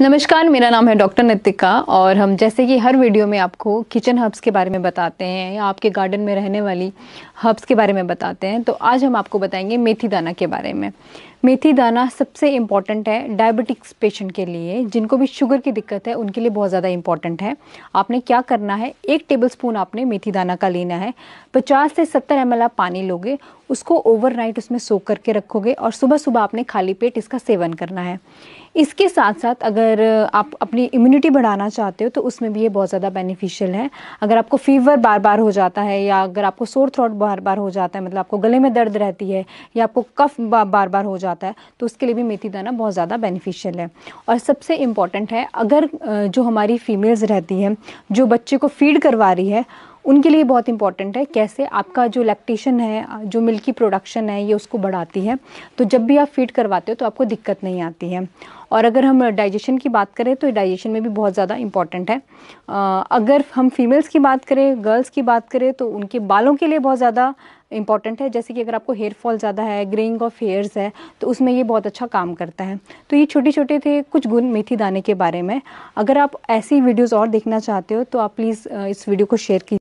नमस्कार मेरा नाम है डॉक्टर नितिका और हम जैसे कि हर वीडियो में आपको किचन हर्ब्स के बारे में बताते हैं या आपके गार्डन में रहने वाली हर्ब्स के बारे में बताते हैं तो आज हम आपको बताएंगे मेथी दाना के बारे में मेथी दाना सबसे इम्पॉर्टेंट है डायबिटिक्स पेशेंट के लिए जिनको भी शुगर की दिक्कत है उनके लिए बहुत ज़्यादा इम्पॉर्टेंट है आपने क्या करना है एक स्पून आपने मेथी दाना का लेना है पचास से सत्तर एम आप पानी लोगे उसको ओवरनाइट उसमें सो करके रखोगे और सुबह सुबह आपने खाली पेट इसका सेवन करना है इसके साथ साथ अगर आप अपनी इम्यूनिटी बढ़ाना चाहते हो तो उसमें भी ये बहुत ज़्यादा बेनिफिशियल है अगर आपको फीवर बार बार हो जाता है या अगर आपको सोर थ्रोट बार बार हो जाता है मतलब आपको गले में दर्द रहती है या आपको कफ बार बार हो जाता है तो उसके लिए भी मेथी दाना बहुत ज़्यादा बेनिफिशियल है और सबसे इम्पॉर्टेंट है अगर जो हमारी फीमेल्स रहती हैं जो बच्चे को फीड करवा रही है उनके लिए बहुत इंपॉर्टेंट है कैसे आपका जो लैक्टेशन है जो मिल्की प्रोडक्शन है ये उसको बढ़ाती है तो जब भी आप फीड करवाते हो तो आपको दिक्कत नहीं आती है और अगर हम डाइजेशन की बात करें तो डाइजेशन में भी बहुत ज़्यादा इंपॉर्टेंट है अगर हम फीमेल्स की बात करें गर्ल्स की बात करें तो उनके बालों के लिए बहुत ज़्यादा इंपॉर्टेंट है जैसे कि अगर आपको हेयर फॉल ज़्यादा है ग्रेइंग ऑफ हेयर्स है तो उसमें ये बहुत अच्छा काम करता है तो ये छोटे छोटे थे कुछ गुण मेथी दाने के बारे में अगर आप ऐसी वीडियोज़ और देखना चाहते हो तो आप प्लीज़ इस वीडियो को शेयर कीजिए